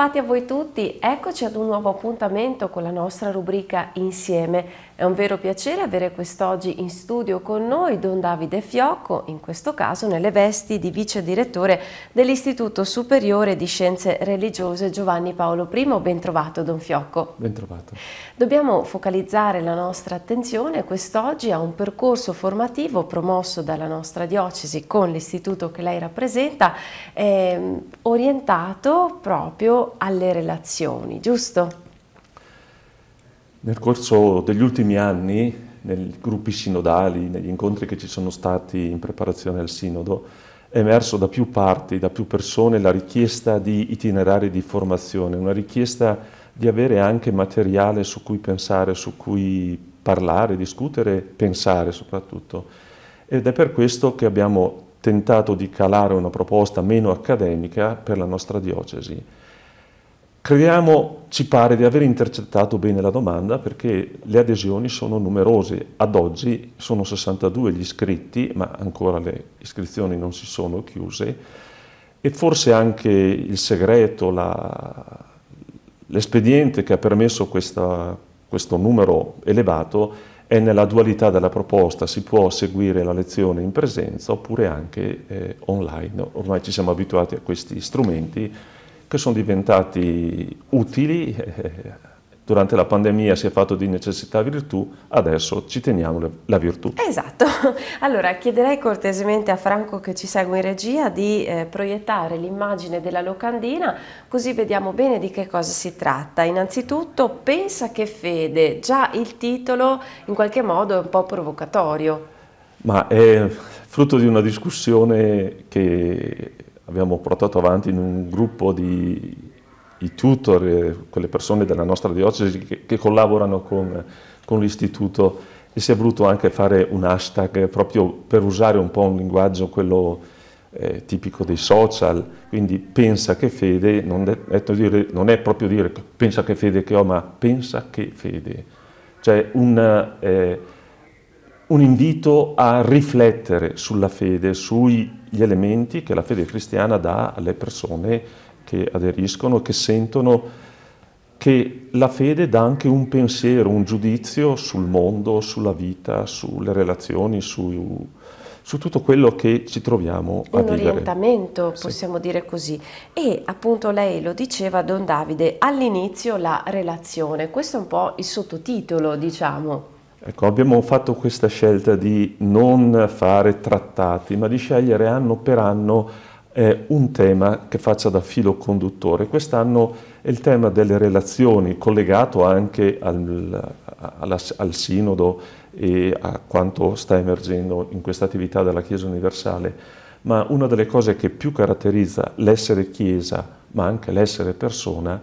Bentrovati a voi tutti, eccoci ad un nuovo appuntamento con la nostra rubrica Insieme. È un vero piacere avere quest'oggi in studio con noi Don Davide Fiocco, in questo caso nelle vesti di vice direttore dell'Istituto Superiore di Scienze Religiose Giovanni Paolo I. Bentrovato Don Fiocco. Bentrovato. Dobbiamo focalizzare la nostra attenzione quest'oggi a un percorso formativo promosso dalla nostra diocesi con l'istituto che lei rappresenta, eh, orientato proprio alle relazioni, giusto? Nel corso degli ultimi anni, nei gruppi sinodali, negli incontri che ci sono stati in preparazione al sinodo, è emerso da più parti, da più persone, la richiesta di itinerari di formazione, una richiesta di avere anche materiale su cui pensare, su cui parlare, discutere, pensare soprattutto. Ed è per questo che abbiamo tentato di calare una proposta meno accademica per la nostra diocesi Crediamo, ci pare, di aver intercettato bene la domanda perché le adesioni sono numerose. Ad oggi sono 62 gli iscritti, ma ancora le iscrizioni non si sono chiuse e forse anche il segreto, l'espediente che ha permesso questa, questo numero elevato è nella dualità della proposta, si può seguire la lezione in presenza oppure anche eh, online. Ormai ci siamo abituati a questi strumenti che sono diventati utili. Eh, durante la pandemia si è fatto di necessità virtù, adesso ci teniamo la virtù. Esatto. Allora chiederei cortesemente a Franco che ci segue in regia di eh, proiettare l'immagine della locandina così vediamo bene di che cosa si tratta. Innanzitutto pensa che fede, già il titolo in qualche modo è un po' provocatorio. Ma è frutto di una discussione che abbiamo portato avanti in un gruppo di i tutor, eh, quelle persone della nostra diocesi che, che collaborano con, con l'istituto e si è voluto anche fare un hashtag proprio per usare un po' un linguaggio quello eh, tipico dei social, quindi pensa che fede non è, dire, non è, proprio dire pensa che fede che ho, ma pensa che fede, cioè un... Eh, un invito a riflettere sulla fede, sugli elementi che la fede cristiana dà alle persone che aderiscono, che sentono che la fede dà anche un pensiero, un giudizio sul mondo, sulla vita, sulle relazioni, su, su tutto quello che ci troviamo a un vivere. Un orientamento, possiamo sì. dire così. E appunto lei lo diceva, Don Davide, all'inizio la relazione. Questo è un po' il sottotitolo, diciamo. Ecco, abbiamo fatto questa scelta di non fare trattati, ma di scegliere anno per anno eh, un tema che faccia da filo conduttore. Quest'anno è il tema delle relazioni, collegato anche al, alla, al sinodo e a quanto sta emergendo in questa attività della Chiesa universale. Ma una delle cose che più caratterizza l'essere Chiesa, ma anche l'essere persona,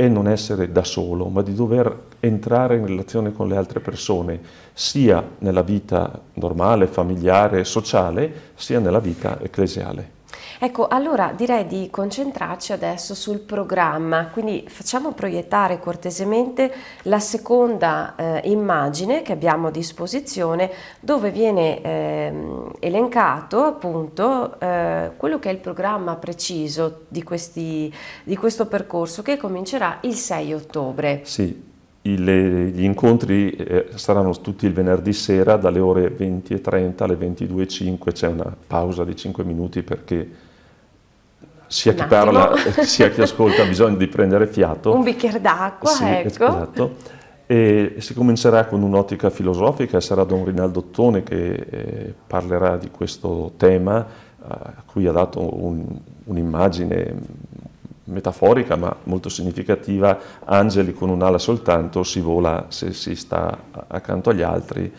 e non essere da solo, ma di dover entrare in relazione con le altre persone, sia nella vita normale, familiare, sociale, sia nella vita ecclesiale. Ecco, allora direi di concentrarci adesso sul programma, quindi facciamo proiettare cortesemente la seconda eh, immagine che abbiamo a disposizione dove viene eh, elencato appunto eh, quello che è il programma preciso di, questi, di questo percorso che comincerà il 6 ottobre. Sì, gli incontri eh, saranno tutti il venerdì sera dalle ore 20.30 alle 22.05, c'è una pausa di 5 minuti perché sia chi parla eh, sia chi ascolta ha bisogno di prendere fiato. Un bicchiere d'acqua, sì, ecco. Esatto. E si comincerà con un'ottica filosofica, sarà Don Rinaldo Ottone che eh, parlerà di questo tema a cui ha dato un, un'immagine metaforica ma molto significativa, angeli con un'ala soltanto, si vola se si sta accanto agli altri.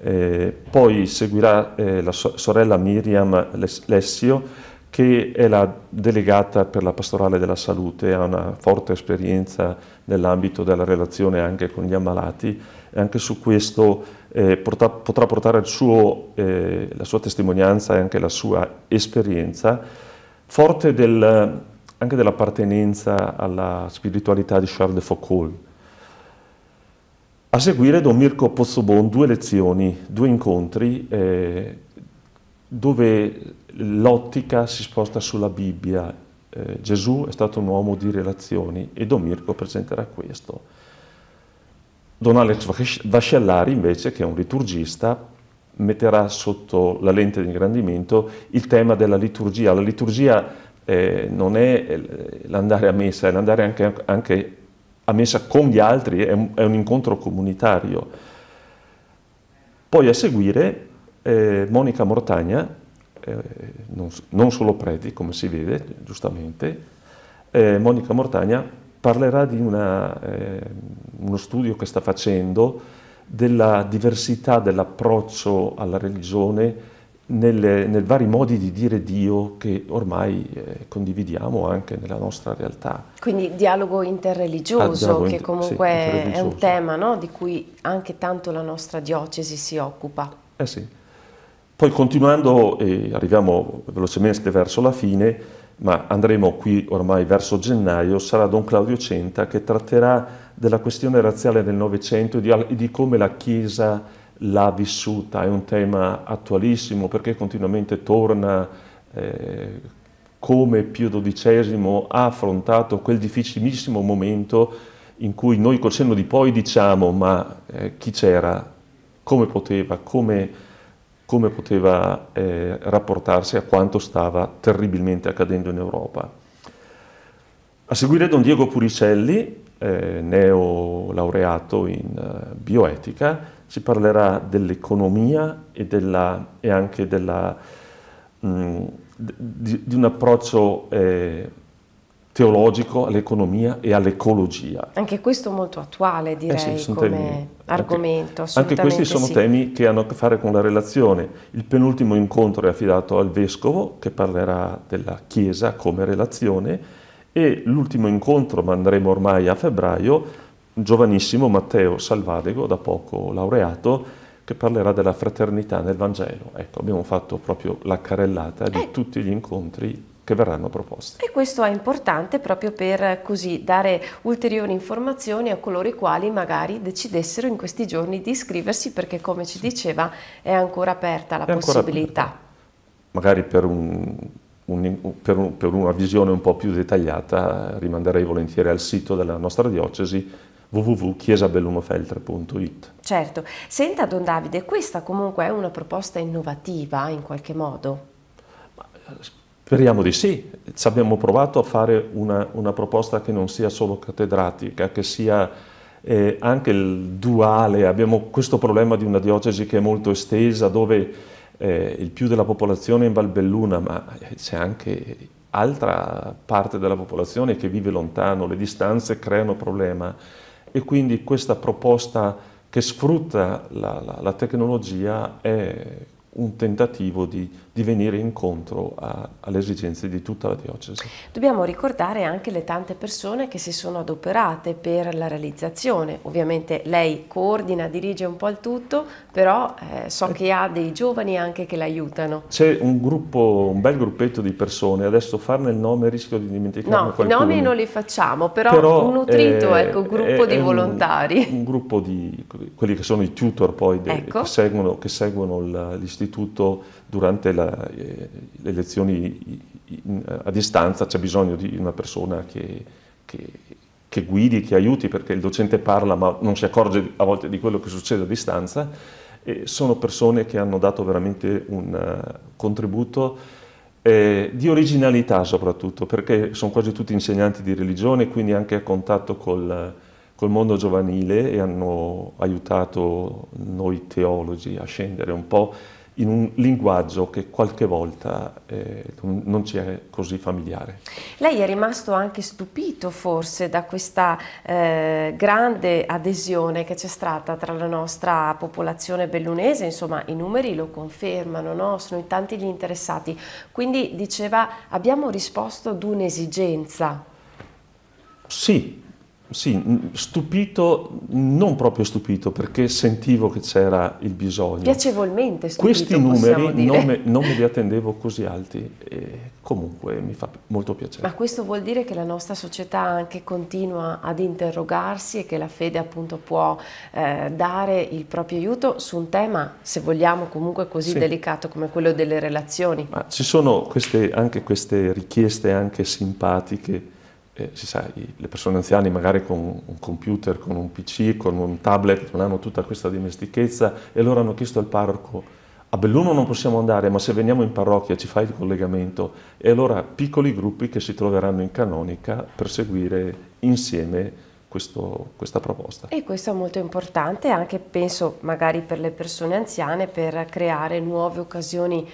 Eh, poi seguirà eh, la so- sorella Miriam Lessio, che è la delegata per la pastorale della salute, ha una forte esperienza nell'ambito della relazione anche con gli ammalati e anche su questo eh, porta- potrà portare suo, eh, la sua testimonianza e anche la sua esperienza. Forte del, anche dell'appartenenza alla spiritualità di Charles de Foucault. A seguire Don Mirko Pozzobon due lezioni, due incontri eh, dove l'ottica si sposta sulla Bibbia. Eh, Gesù è stato un uomo di relazioni e Don Mirko presenterà questo. Don Alex Vascellari invece, che è un liturgista, metterà sotto la lente di ingrandimento il tema della liturgia. La liturgia eh, non è eh, l'andare a messa, è l'andare anche, anche, a messa con gli altri, è un, è un incontro comunitario. Poi a seguire eh, Monica Mortagna, eh, non, non, solo preti come si vede giustamente, eh, Monica Mortagna parlerà di una, eh, uno studio che sta facendo della diversità dell'approccio alla religione nel, nei vari modi di dire Dio che ormai eh, condividiamo anche nella nostra realtà. Quindi dialogo interreligioso, ah, dialogo inter che comunque sì, interreligioso. è un tema no? di cui anche tanto la nostra diocesi si occupa. Eh sì. Poi continuando, eh, arriviamo velocemente verso la fine, ma andremo qui ormai verso gennaio, sarà Don Claudio Centa che tratterà della questione razziale del Novecento e di, di come la Chiesa l'ha vissuta, è un tema attualissimo perché continuamente torna eh, come Pio XII ha affrontato quel difficilissimo momento in cui noi col senno di poi diciamo ma eh, chi c'era, come poteva, come, come poteva eh, rapportarsi a quanto stava terribilmente accadendo in Europa. A seguire Don Diego Puricelli, eh, neolaureato in eh, bioetica, si parlerà dell'economia e, della, e anche della, mh, mm, di, di, un approccio eh, teologico all'economia e all'ecologia. Anche questo molto attuale direi eh sì, come temi, argomento. Anche, anche questi sono sì. temi che hanno a che fare con la relazione. Il penultimo incontro è affidato al Vescovo che parlerà della Chiesa come relazione e l'ultimo incontro, ma andremo ormai a febbraio, giovanissimo Matteo Salvadego, da poco laureato, che parlerà della fraternità nel Vangelo. Ecco, abbiamo fatto proprio la carellata di eh. tutti gli incontri che verranno proposti. E questo è importante proprio per così dare ulteriori informazioni a coloro i quali magari decidessero in questi giorni di iscriversi perché come ci diceva è ancora aperta la è possibilità. Aperta. Magari per un un, per, un, per, una visione un po' più dettagliata rimanderei volentieri al sito della nostra diocesi www.chiesabellunofeltre.it Certo, senta Don Davide, questa comunque è una proposta innovativa in qualche modo? Speriamo di sì, ci abbiamo provato a fare una, una, proposta che non sia solo cattedratica, che sia eh, anche il duale, abbiamo questo problema di una diocesi che è molto estesa, dove eh, il più della popolazione in Valbelluna, ma c'è anche altra parte della popolazione che vive lontano, le distanze creano problema e quindi questa proposta che sfrutta la, la, la tecnologia è un tentativo di, di venire incontro a, alle esigenze di tutta la diocesi. Dobbiamo ricordare anche le tante persone che si sono adoperate per la realizzazione. Ovviamente lei coordina, dirige un po' il tutto, però eh, so che ha dei giovani anche che l'aiutano. C'è un gruppo, un bel gruppetto di persone, adesso farne il nome rischio di dimenticare no, qualcuno. No, i nomi non li facciamo, però, però un nutrito è, eh, ecco, gruppo è, di è volontari. Un, un, gruppo di quelli che sono i tutor poi de, ecco. che seguono, che seguono l'istituto sostituto durante la, eh, le lezioni in, eh, a distanza, c'è bisogno di una persona che, che, che, guidi, che aiuti, perché il docente parla ma non si accorge a volte di quello che succede a distanza. E sono persone che hanno dato veramente un eh, contributo eh, di originalità soprattutto, perché sono quasi tutti insegnanti di religione, quindi anche a contatto col, col, mondo giovanile e hanno aiutato noi teologi a scendere un po' in un linguaggio che qualche volta eh, non ci è così familiare. Lei è rimasto anche stupito forse da questa eh, grande adesione che c'è stata tra la nostra popolazione bellunese, insomma i numeri lo confermano, no? sono in tanti gli interessati, quindi diceva abbiamo risposto ad un'esigenza. Sì, sì, stupito, non proprio stupito, perché sentivo che c'era il bisogno. Piacevolmente stupito. Questi numeri non me, non me, li attendevo così alti e comunque mi fa molto piacere. Ma questo vuol dire che la nostra società anche continua ad interrogarsi e che la fede appunto può eh, dare il proprio aiuto su un tema, se vogliamo, comunque così sì. delicato come quello delle relazioni. Ma ci sono queste, anche queste richieste anche simpatiche eh, si sa, le persone anziane magari con un computer, con un PC, con un tablet, non hanno tutta questa dimestichezza e loro hanno chiesto al parroco, a ah, Belluno non possiamo andare, ma se veniamo in parrocchia ci fai il collegamento e allora piccoli gruppi che si troveranno in canonica per seguire insieme questo, questa proposta. E questo è molto importante anche, penso, magari per le persone anziane per creare nuove occasioni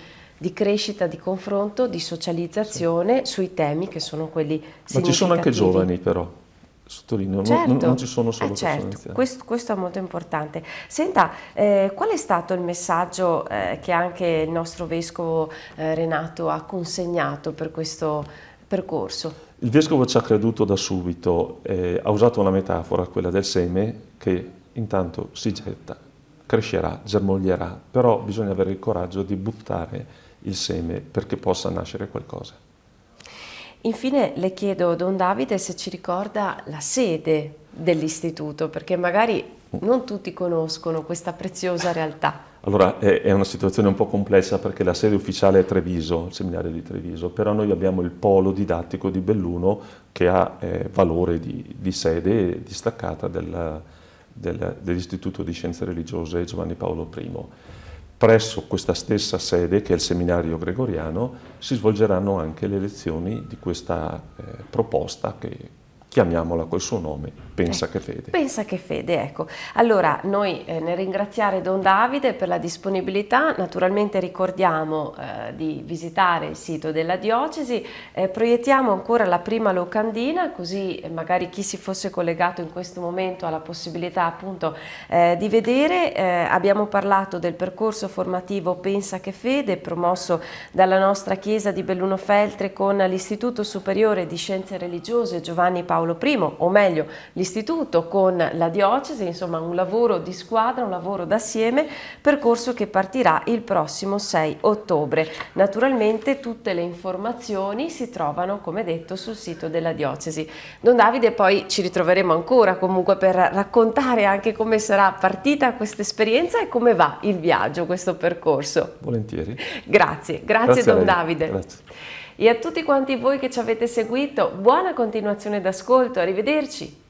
di crescita, di confronto, di socializzazione sì. sui temi che sono quelli Ma ci sono anche giovani però, sottolineo, certo. non, non, ci sono solo eh certo. Questo, questo, è molto importante. Senta, eh, qual è stato il messaggio eh, che anche il nostro Vescovo eh, Renato ha consegnato per questo percorso? Il Vescovo ci ha creduto da subito, eh, ha usato una metafora, quella del seme, che intanto si getta, crescerà, germoglierà, però bisogna avere il coraggio di buttare il seme perché possa nascere qualcosa. Infine le chiedo, Don Davide, se ci ricorda la sede dell'istituto, perché magari mm. non tutti conoscono questa preziosa realtà. Allora, è una situazione un po' complessa perché la sede ufficiale è Treviso, il seminario di Treviso, però noi abbiamo il polo didattico di Belluno che ha eh, valore di, di, sede distaccata del, del, dell'Istituto di Scienze Religiose Giovanni Paolo I presso questa stessa sede, che è il seminario gregoriano, si svolgeranno anche le lezioni di questa eh, proposta che chiamiamola col suo nome, Pensa ecco, che fede. Pensa che fede, ecco. Allora, noi eh, nel ringraziare Don Davide per la disponibilità, naturalmente ricordiamo eh, di visitare il sito della diocesi, eh, proiettiamo ancora la prima locandina, così eh, magari chi si fosse collegato in questo momento ha la possibilità appunto eh, di vedere. Eh, abbiamo parlato del percorso formativo Pensa che fede, promosso dalla nostra chiesa di Belluno Feltre con l'Istituto Superiore di Scienze Religiose Giovanni Paolo Paolo I, o meglio l'istituto con la diocesi, insomma un lavoro di squadra, un lavoro d'assieme, percorso che partirà il prossimo 6 ottobre. Naturalmente tutte le informazioni si trovano, come detto, sul sito della diocesi. Don Davide poi ci ritroveremo ancora comunque per raccontare anche come sarà partita questa esperienza e come va il viaggio, questo percorso. Volentieri. Grazie, grazie, grazie Don Davide. Grazie. E a tutti quanti voi che ci avete seguito, buona continuazione d'ascolto, arrivederci!